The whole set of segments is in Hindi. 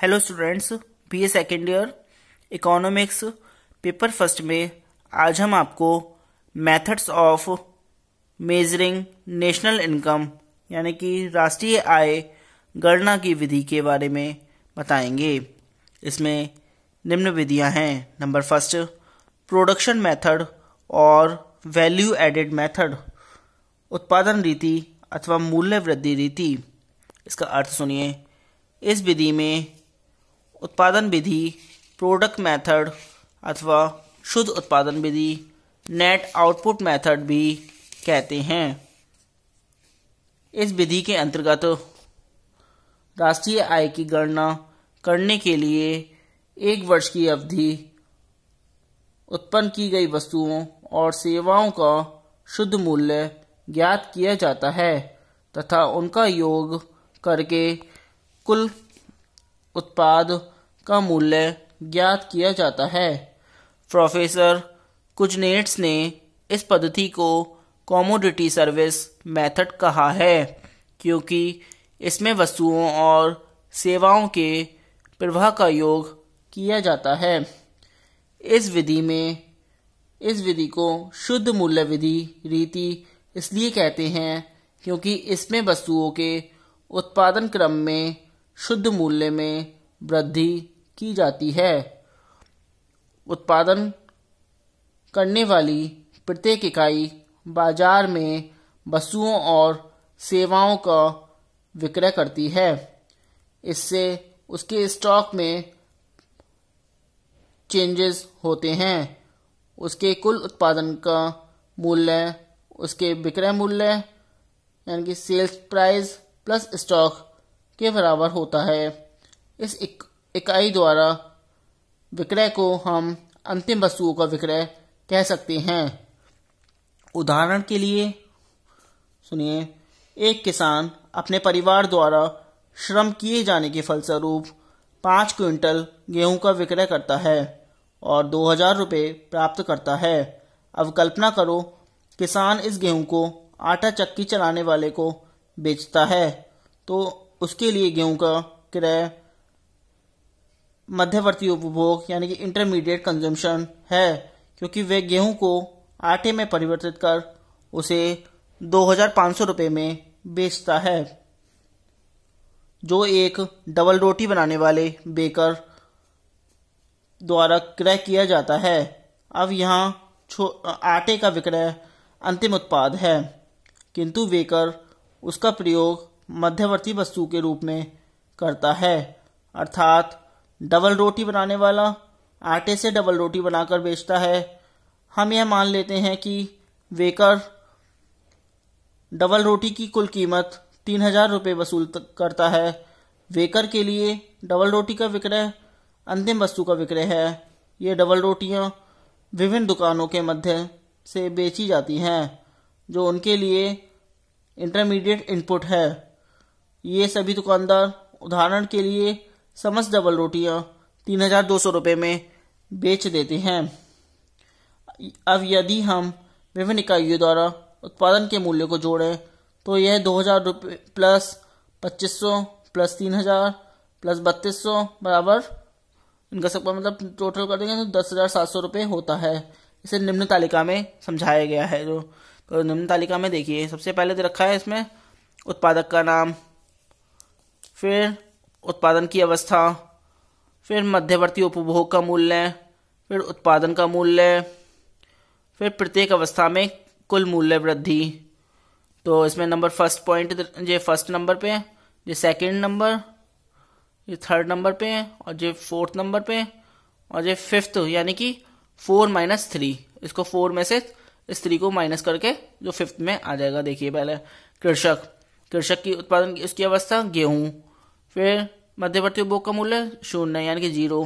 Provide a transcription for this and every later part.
hello students B A second year economics paper first में आज हम आपको methods of measuring national income यानी कि राष्ट्रीय आय गणना की विधि के बारे में बताएंगे इसमें निम्न विधियां हैं नंबर फर्स्ट प्रोडक्शन मेथड और वैल्यू एडेड मेथड उत्पादन रीति अथवा मूल्य वृद्धि रीति इसका अर्थ सुनिए इस विधि में उत्पादन विधि प्रोडक्ट मेथड अथवा शुद्ध उत्पादन विधि नेट आउटपुट मेथड भी कहते हैं इस विधि के अंतर्गत राष्ट्रीय आय की गणना करने के लिए एक वर्ष की अवधि उत्पन्न की गई वस्तुओं और सेवाओं का शुद्ध मूल्य ज्ञात किया जाता है तथा उनका योग करके कुल उत्पाद का मूल्य ज्ञात किया जाता है प्रोफेसर कुजनेट्स ने इस पद्धति को कॉमोडिटी सर्विस मेथड कहा है क्योंकि इसमें वस्तुओं और सेवाओं के प्रवाह का योग किया जाता है इस विधि में इस विधि को शुद्ध मूल्य विधि रीति इसलिए कहते हैं क्योंकि इसमें वस्तुओं के उत्पादन क्रम में शुद्ध मूल्य में वृद्धि की जाती है उत्पादन करने वाली प्रत्येक इकाई बाजार में वस्तुओं और सेवाओं का विक्रय करती है इससे उसके स्टॉक में चेंजेस होते हैं उसके कुल उत्पादन का मूल्य उसके विक्रय मूल्य यानी कि सेल्स प्राइस प्लस स्टॉक के बराबर होता है इस इकाई एक, द्वारा विक्रय को हम अंतिम वस्तुओं का विक्रय कह सकते हैं उदाहरण के लिए सुनिए एक किसान अपने परिवार द्वारा श्रम किए जाने के फलस्वरूप पाँच क्विंटल गेहूं का विक्रय करता है और दो हजार रुपये प्राप्त करता है अब कल्पना करो किसान इस गेहूं को आटा चक्की चलाने वाले को बेचता है तो उसके लिए गेहूं का किराया मध्यवर्ती उपभोग यानी कि इंटरमीडिएट कंजम्पशन है क्योंकि वे गेहूं को आटे में परिवर्तित कर उसे दो हजार रुपये में बेचता है जो एक डबल रोटी बनाने वाले बेकर द्वारा क्रय किया जाता है अब यहाँ आटे का विक्रय अंतिम उत्पाद है किंतु बेकर उसका प्रयोग मध्यवर्ती वस्तु के रूप में करता है अर्थात डबल रोटी बनाने वाला आटे से डबल रोटी बनाकर बेचता है हम यह मान लेते हैं कि वेकर डबल रोटी की कुल कीमत तीन हजार रुपये वसूल करता है वेकर के लिए डबल रोटी का विक्रय अंतिम वस्तु का विक्रय है ये डबल रोटियां विभिन्न दुकानों के मध्य से बेची जाती हैं जो उनके लिए इंटरमीडिएट इनपुट है ये सभी दुकानदार उदाहरण के लिए समझ डबल रोटियां तीन हजार दो सौ रुपये में बेच देते हैं अब यदि हम विभिन्न इकाइयों द्वारा उत्पादन के मूल्य को जोड़ें तो यह दो हजार रुपये प्लस पच्चीस सौ प्लस तीन हजार प्लस बत्तीस सौ बराबर इनका सब मतलब टोटल कर देंगे तो दस हजार सात सौ रुपये होता है इसे निम्न तालिका में समझाया गया है जो तो, तो निम्न तालिका में देखिए सबसे पहले दे तो रखा है इसमें उत्पादक का नाम फिर उत्पादन की अवस्था फिर मध्यवर्ती उपभोग का मूल्य फिर उत्पादन का मूल्य फिर प्रत्येक अवस्था में कुल मूल्य वृद्धि तो इसमें नंबर फर्स्ट पॉइंट ये फर्स्ट नंबर पे जो सेकंड नंबर ये थर्ड नंबर पे और ये फोर्थ नंबर पे और ये फिफ्थ यानी कि फोर माइनस थ्री इसको फोर में से इस थ्री को माइनस करके जो फिफ्थ में आ जाएगा देखिए पहले कृषक कृषक की उत्पादन की उसकी अवस्था गेहूँ फिर मध्यवर्ती उपभोग का मूल्य शून्य यानी कि जीरो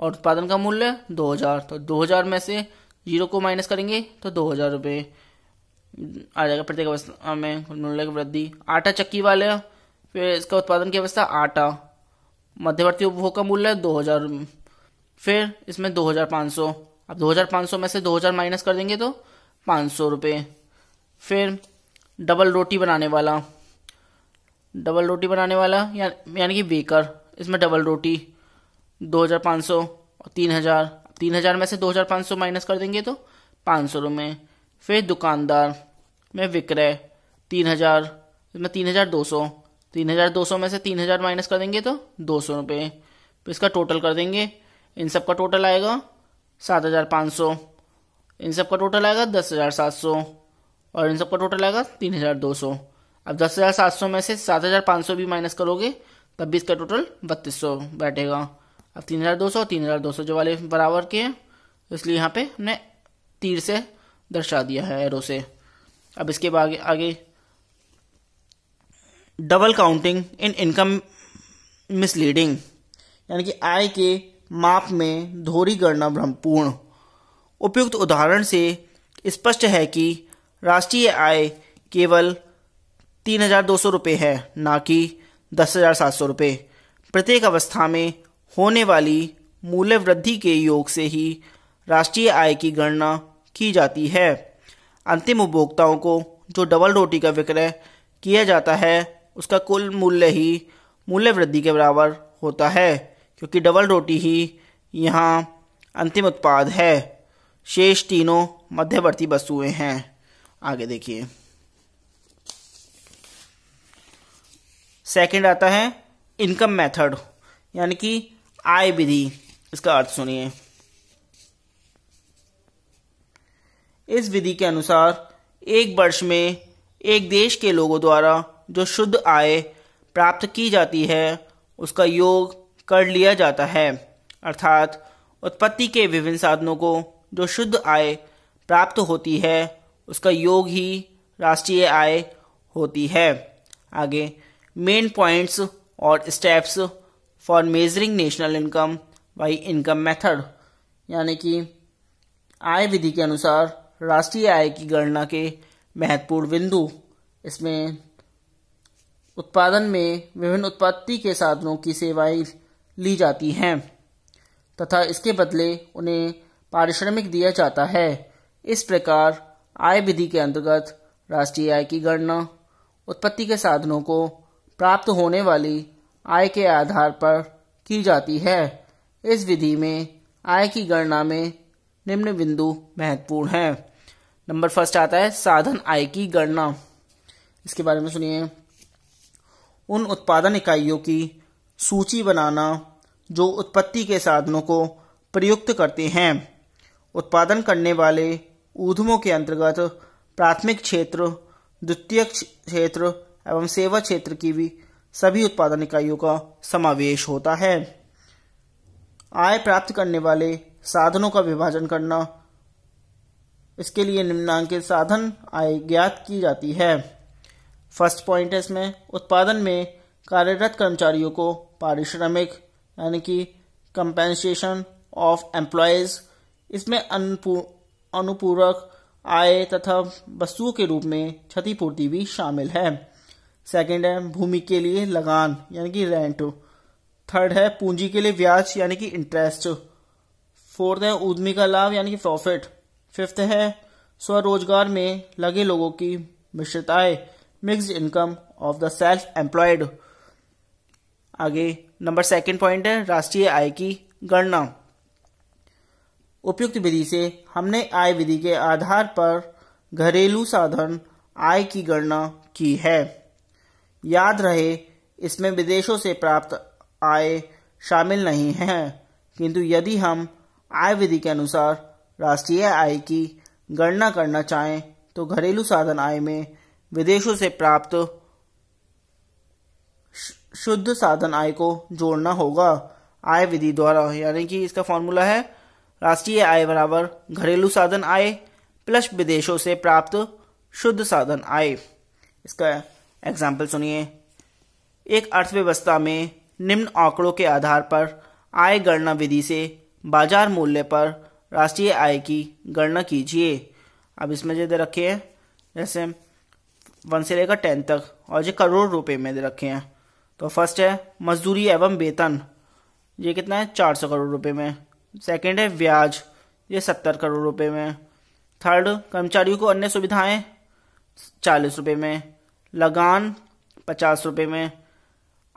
और उत्पादन का मूल्य दो हजार तो दो हजार में से जीरो को माइनस करेंगे तो दो हजार रुपये आ जाएगा प्रत्येक अवस्था में मूल्य की वृद्धि आटा चक्की वाले फिर इसका उत्पादन की अवस्था आटा मध्यवर्ती उपभोग का मूल्य दो हजार फिर इसमें दो हजार पाँच सौ अब दो हजार पाँच सौ में से दो हजार माइनस कर देंगे तो पाँच सौ रुपये फिर डबल रोटी बनाने वाला डबल रोटी बनाने वाला या यानी कि बेकर इसमें डबल रोटी दो हज़ार पाँच सौ और तीन हज़ार तीन हज़ार में से दो हज़ार पाँच सौ माइनस कर देंगे तो पाँच सौ रुपये फिर दुकानदार में विक्रय तीन हज़ार इसमें तीन हज़ार दो सौ तीन हज़ार दो सौ में से तीन हज़ार माइनस कर देंगे तो दो सौ रुपये फिर इसका टोटल कर देंगे इन सब का टोटल आएगा सात हज़ार पाँच सौ इन सब का टोटल आएगा दस हज़ार सात सौ और इन सब का टोटल आएगा तीन हज़ार दो सौ अब दस हज़ार सात सौ में से सात हज़ार पाँच सौ भी माइनस करोगे तब भी इसका टोटल बत्तीस सौ बैठेगा अब तीन हज़ार दो सौ तीन हज़ार दो सौ जो वाले बराबर के हैं तो इसलिए यहाँ पे हमने तीर से दर्शा दिया है एरो से अब इसके आगे आगे double counting in income misleading यानी कि आय के माप में धोरी गणना भ्रमपूर्ण उपयुक्त उदाहरण से स्पष्ट है कि राष्ट्रीय आय केवल तीन हजार दो सौ रुपये है ना कि दस हजार सात सौ रुपये प्रत्येक अवस्था में होने वाली मूल्य वृद्धि के योग से ही राष्ट्रीय आय की गणना की जाती है अंतिम उपभोक्ताओं को जो डबल रोटी का विक्रय किया जाता है उसका कुल मूल्य ही मूल्य वृद्धि के बराबर होता है क्योंकि डबल रोटी ही यहाँ अंतिम उत्पाद है शेष तीनों मध्यवर्ती वस्तुएं हैं आगे देखिए सेकंड आता है इनकम मेथड यानी कि आय विधि इसका अर्थ सुनिए इस विधि के अनुसार एक वर्ष में एक देश के लोगों द्वारा जो शुद्ध आय प्राप्त की जाती है उसका योग कर लिया जाता है अर्थात उत्पत्ति के विभिन्न साधनों को जो शुद्ध आय प्राप्त होती है उसका योग ही राष्ट्रीय आय होती है आगे मेन पॉइंट्स और steps for measuring national income by income method यानी कि आय विधि के अनुसार राष्ट्रीय आय की गणना के महत्वपूर्ण बिंदु इसमें उत्पादन में विभिन्न उत्पत्ति के साधनों की सेवाएं ली जाती हैं तथा इसके बदले उन्हें पारिश्रमिक दिया जाता है इस प्रकार आय विधि के अंतर्गत राष्ट्रीय आय की गणना उत्पत्ति के साधनों को प्राप्त होने वाली आय के आधार पर की जाती है इस विधि में आय की गणना में निम्न बिंदु महत्वपूर्ण है नंबर फर्स्ट आता है साधन आय की गणना इसके बारे में सुनिए उन उत्पादन इकाइयों की सूची बनाना जो उत्पत्ति के साधनों को प्रयुक्त करते हैं उत्पादन करने वाले ऊधमों के अंतर्गत प्राथमिक क्षेत्र द्वितीय क्षेत्र एवं सेवा क्षेत्र की भी सभी उत्पादन इकाइयों का समावेश होता है आय प्राप्त करने वाले साधनों का विभाजन करना इसके लिए निम्नांकित साधन आय ज्ञात की जाती है फर्स्ट पॉइंट है इसमें उत्पादन में कार्यरत कर्मचारियों को पारिश्रमिक यानी कि कंपेंसेशन ऑफ एम्प्लॉयज इसमें अनुपूरक आय तथा वस्तुओं के रूप में क्षतिपूर्ति भी शामिल है सेकंड है भूमि के लिए लगान यानी कि रेंट थर्ड है पूंजी के लिए ब्याज यानी कि इंटरेस्ट फोर्थ है उद्यमी का लाभ यानी कि प्रॉफिट फिफ्थ है स्वरोजगार में लगे लोगों की मिश्रित आय income of the self employed आगे नंबर सेकंड पॉइंट है राष्ट्रीय आय की गणना उपयुक्त विधि से हमने आय विधि के आधार पर घरेलू साधन आय की गणना की है याद रहे इसमें विदेशों से प्राप्त आय शामिल नहीं है किंतु यदि हम आय विधि के अनुसार राष्ट्रीय आय की गणना करना चाहें तो घरेलू साधन आय में विदेशों से प्राप्त शुद्ध साधन आय को जोड़ना होगा आय विधि द्वारा यानी कि इसका फॉर्मूला है राष्ट्रीय आय बराबर घरेलू साधन आय प्लस विदेशों से प्राप्त शुद्ध साधन आय इसका एग्जाम्पल सुनिए एक अर्थव्यवस्था में निम्न आंकड़ों के आधार पर आय गणना विधि से बाजार मूल्य पर राष्ट्रीय आय की गणना कीजिए अब इसमें जो दे रखे हैं जैसे वन से लेकर टेन तक और जो करोड़ रुपए में दे रखे हैं तो फर्स्ट है मजदूरी एवं वेतन ये कितना है चार सौ करोड़ रुपए में सेकंड है ब्याज ये सत्तर करोड़ रुपए में थर्ड कर्मचारियों को अन्य सुविधाएं चालीस रुपए में लगान पचास रुपये में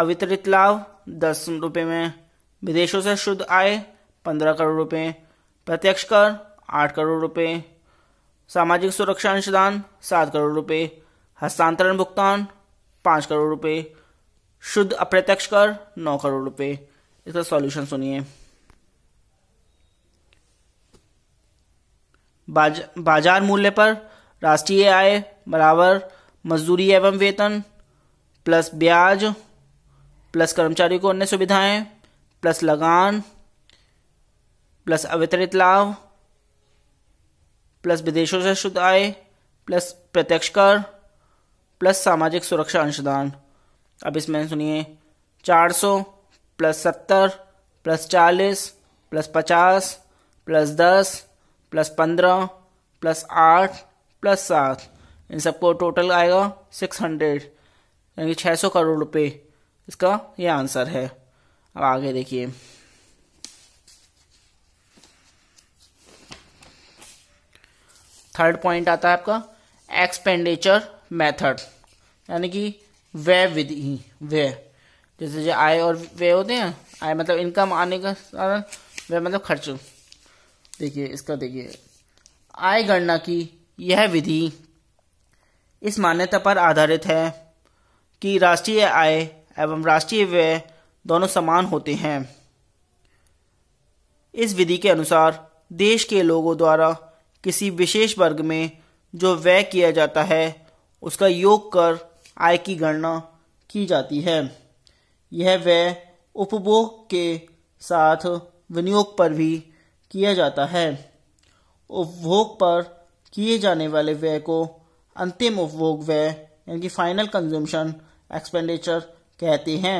अवितरित लाभ दस रुपये में विदेशों से शुद्ध आय पंद्रह करोड़ रुपये प्रत्यक्ष कर आठ करोड़ रुपये सामाजिक सुरक्षा अंशदान सात करोड़ रुपये हस्तांतरण भुगतान पाँच करोड़ रुपये शुद्ध अप्रत्यक्ष कर नौ करोड़ रुपये इसका सॉल्यूशन सुनिए बाज, बाजार मूल्य पर राष्ट्रीय आय बराबर मजदूरी एवं वेतन प्लस ब्याज प्लस कर्मचारी को अन्य सुविधाएं प्लस लगान प्लस अवितरित लाभ प्लस विदेशों से शुद्ध आय प्लस प्रत्यक्ष कर प्लस सामाजिक सुरक्षा अंशदान अब इसमें सुनिए 400 प्लस सत्तर प्लस चालीस प्लस पचास प्लस दस प्लस पंद्रह प्लस आठ प्लस सात इन सबको टोटल आएगा सिक्स हंड्रेड यानी छः सौ करोड़ रुपये इसका ये आंसर है अब आगे देखिए थर्ड पॉइंट आता है आपका एक्सपेंडिचर मेथड यानी कि व्यय विधि व्यय जैसे जो आय और व्यय होते हैं आय मतलब इनकम आने का कारण व्यय मतलब खर्च देखिए इसका देखिए आय गणना की यह विधि इस मान्यता पर आधारित है कि राष्ट्रीय आय एवं राष्ट्रीय व्यय दोनों समान होते हैं इस विधि के अनुसार देश के लोगों द्वारा किसी विशेष वर्ग में जो व्यय किया जाता है उसका योग कर आय की गणना की जाती है यह व्यय उपभोग के साथ विनियोग पर भी किया जाता है उपभोग पर किए जाने वाले व्यय को अंतिम उपभोग व्यय यानी कि फाइनल कंज्यूमशन एक्सपेंडिचर कहते हैं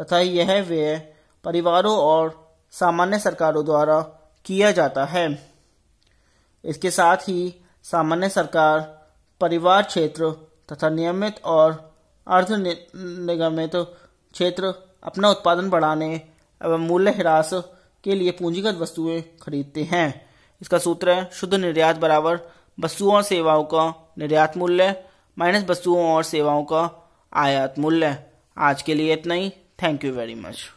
तथा यह व्यय परिवारों और सामान्य सरकारों द्वारा किया जाता है इसके साथ ही सामान्य सरकार परिवार क्षेत्र तथा नियमित और अर्ध निगमित क्षेत्र अपना उत्पादन बढ़ाने एवं मूल्य ह्रास के लिए पूंजीगत वस्तुएं खरीदते हैं इसका सूत्र है शुद्ध निर्यात बराबर वस्तुओं और सेवाओं का निर्यात मूल्य माइनस वस्तुओं और सेवाओं का आयात मूल्य आज के लिए इतना ही थैंक यू वेरी मच